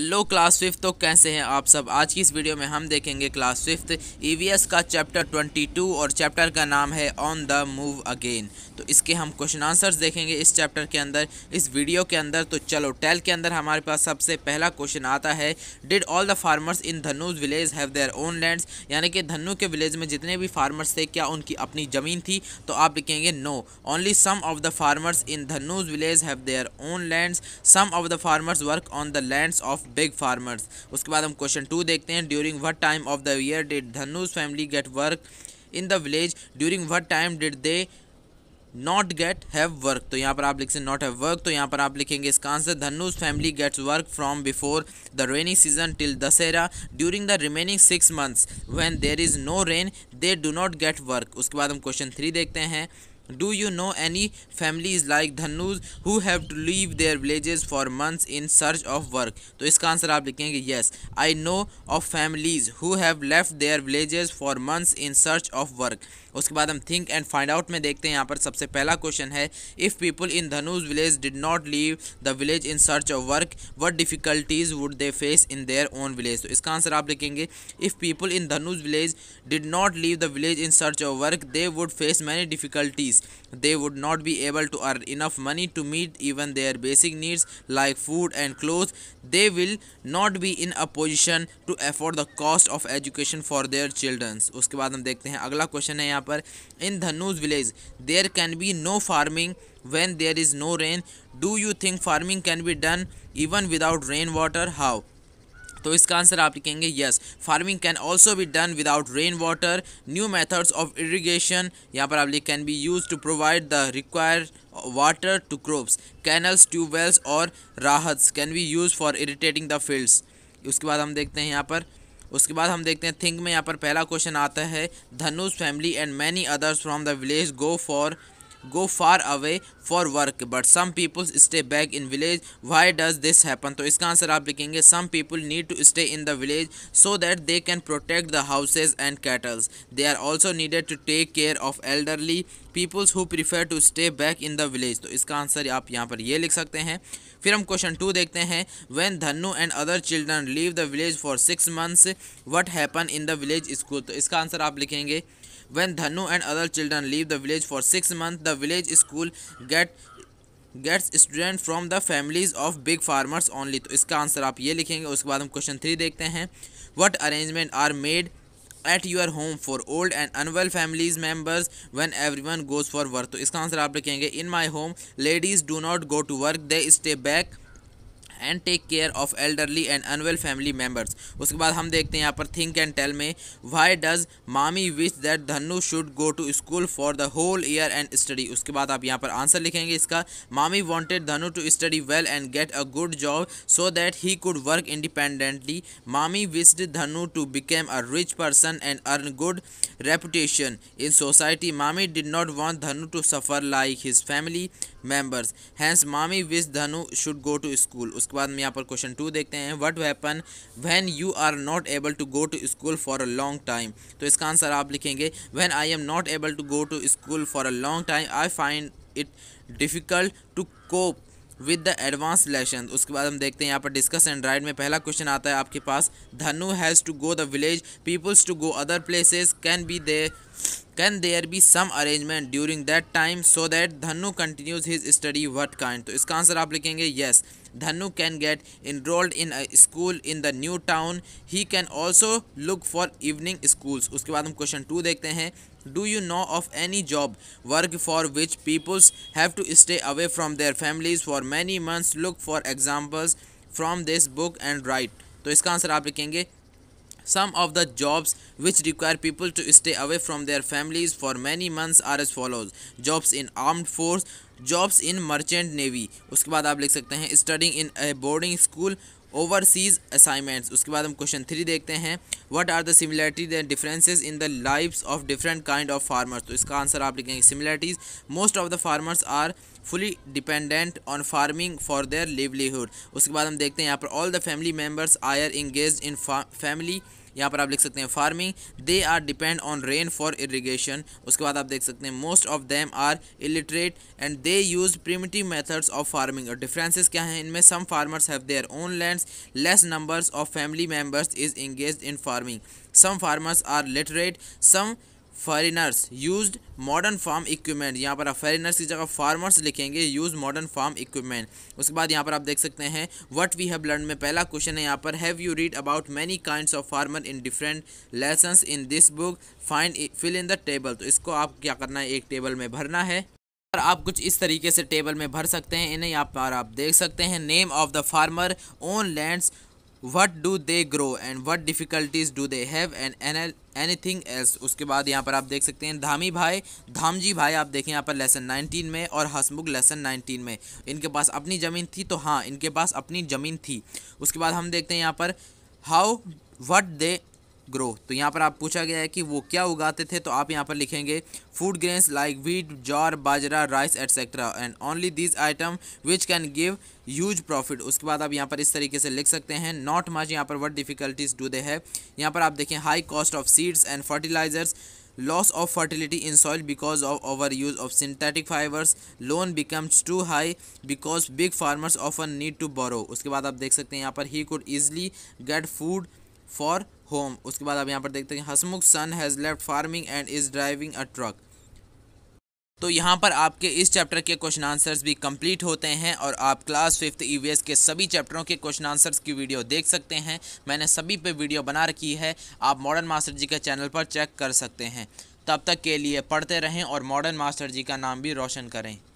Hello class fifth तो कैसे हैं आप सब आज की इस वीडियो में हम देखेंगे क्लास फिफ्थ ईवीएस e का चैप्टर 22 और चैप्टर का नाम है ऑन द मूव अगेन तो इसके हम क्वेश्चन आंसर्स देखेंगे इस चैप्टर के अंदर इस वीडियो के अंदर तो चलो टेल के अंदर हमारे पास सबसे पहला क्वेश्चन आता है did all the farmers in Dhanu's village have their own lands यानी कि धनु के विलेज में जितने भी फार्मर्स थे क्या उनकी अपनी ज़मीन थी तो आप लिखेंगे no only some of the farmers in Dhanu's village have their own land some of the farmers work on the land of big farmers उसके बाद हम क्वेश्चन टू देखते हैं during what time of the year did Dhanush family get work in the village during what time did they not get have work तो यहाँ पर आप लिखें नॉट हैव वर्क तो यहाँ पर आप लिखेंगे इसका answer Dhanush family gets work from before the rainy season till Dussehra during the remaining six months when there is no rain they do not get work उसके बाद हम क्वेश्चन थ्री देखते हैं Do you know any families like Dhanuz who have to leave their villages for months in search of work? So, this answer you will yes. I know of families who have left their villages for months in search of work. उसके बाद हम think and find out में देखते हैं यहाँ पर सबसे पहला question है if people in Dhanuz village did not leave the village in search of work what difficulties would they face in their own village तो इसका answer आप लिखेंगे if people in Dhanuz village did not leave the village in search of work they would face many difficulties they would not be able to earn enough money to meet even their basic needs like food and clothes. They will not be in a position to afford the cost of education for their children. उसके बाद हम देखते हैं अगला question है यहाँ पर in धनूज village there can be no farming when there is no rain do you think farming can be done even without rainwater how तो इसका आंसर आप लिखेंगे यस फार्मिंग कैन ऑल्सो भी done without rain water new methods of irrigation यहाँ पर आप लिख can be use to provide the require water to crops canals tube wells और rahat can be use for irritating the fields उसके बाद हम देखते हैं यहाँ पर उसके बाद हम देखते हैं थिंक में यहाँ पर पहला क्वेश्चन आता है Dhanush family and many others from the village go for go far away for work but some people stay back in village why does this happen तो इसका आंसर आप लिखेंगे some people need to stay in the village so that they can protect the houses and cattles they are also needed to take care of elderly peoples who prefer to stay back in the village तो इसका answer आप यहाँ पर ये लिख सकते हैं फिर हम क्वेश्चन टू देखते हैं when Dhannu and other children leave the village for six months what happen in the village school तो इसका आंसर आप लिखेंगे When Dhanu and other children leave the village for 6 months, the village school get gets student from the families of big farmers only तो इसका answer आप ये लिखेंगे उसके बाद हम क्वेश्चन थ्री देखते हैं what arrangement are made at your home for old and unwell families members when every one goes for work तो इसका आंसर आप लिखेंगे in my home ladies do not go to work they stay back and take care of elderly and unwell family members उसके बाद हम देखते हैं यहाँ पर think and tell me why does Mami wish that Dhanu should go to school for the whole year and study उसके बाद आप यहाँ पर आंसर लिखेंगे इसका Mami wanted Dhanu to study well and get a good job so that he could work independently Mami wished Dhanu to became a rich person and earn good reputation in society Mami did not want Dhanu to suffer like his family members hence Mami wish Dhanu should go to school उसके बाद में यहाँ पर question two देखते हैं what happens when you are not able to go to school for a long time तो इसका answer आप लिखेंगे when I am not able to go to school for a long time I find it difficult to cope with the advance lesson उसके बाद हम देखते हैं यहाँ पर डिस्कस एंड राइड में पहला क्वेश्चन आता है आपके पास Dhanu has to go the village peoples to go other places can be they can there be some arrangement during that time so that Dhanu continues his study what kind तो इसका answer आप लिखेंगे yes Dhanu can get enrolled in school in the new town he can also look for evening schools उसके बाद हम question two देखते हैं do you know of any job work for which peoples have to stay away from their families for many months look for examples from this book and write तो इसका answer आप लिखेंगे Some of the jobs which require people to stay away from their families for many months are as follows jobs in armed force jobs in merchant navy उसके बाद आप लिख सकते हैं studying in a boarding school overseas assignments उसके बाद हम question three देखते हैं what are the similarities and differences in the lives of different kind of farmers तो इसका आंसर आप लिखेंगे similarities most of the farmers are fully dependent on farming for their livelihood उसके बाद हम देखते हैं यहाँ पर all the family members are engage in family यहाँ पर आप लिख सकते हैं farming they are depend on rain for irrigation उसके बाद आप देख सकते हैं most of them are illiterate and they use primitive methods of farming और डिफरेंसेस क्या हैं इनमें some farmers have their own land less numbers of family members is engage in farming some farmers are literate some foreigners use modern farm equipment यहाँ पर आप foreigners की जगह farmers लिखेंगे यूज मॉडर्न फार्म इक्विपमेंट उसके बाद यहाँ पर आप देख सकते हैं वट वी हैव लर्न में पहला क्वेश्चन है यहाँ पर have you read about many kind of farmer in different lesson in this book find fill in the table तो इसको आप क्या करना है एक टेबल में भरना है पर आप कुछ इस तरीके से टेबल में भर सकते हैं इन्हें यहाँ पर आप देख सकते हैं name of the farmer own lands what do they grow and what difficulties do they have and thing else उसके बाद यहाँ पर आप देख सकते हैं धामी भाई धामजी भाई आप देखें यहाँ पर लेसन 19 में और हसमुख लेसन 19 में इनके पास अपनी ज़मीन थी तो हाँ इनके पास अपनी ज़मीन थी उसके बाद हम देखते हैं यहाँ पर हाउ वट दे ग्रो तो यहाँ पर आप पूछा गया है कि वो क्या उगाते थे तो आप यहाँ पर लिखेंगे food grains like wheat jowar bajra rice etcetera and only this item which can give use profit उसके बाद आप यहाँ पर इस तरीके से लिख सकते हैं नॉट मच यहाँ पर वट डिफिकल्टीज डू दे है यहाँ पर आप देखें high cost of seeds and fertilisers loss of fertility in soil because of over use of synthetic fibres loan becomes too high because big farmers often need to borrow उसके बाद आप देख सकते हैं यहाँ पर he could easily get food for home उसके बाद आप यहाँ पर देखते हैं Hasmukh son has left farming and is driving a truck तो यहाँ पर आपके इस चैप्टर के क्वेश्चन आंसर्स भी कंप्लीट होते हैं और आप क्लास फिफ्थ ई के सभी चैप्टरों के क्वेश्चन आंसर्स की वीडियो देख सकते हैं मैंने सभी पे वीडियो बना रखी है आप मॉडर्न मास्टर जी के चैनल पर चेक कर सकते हैं तब तक के लिए पढ़ते रहें और मॉडर्न मास्टर जी का नाम भी रोशन करें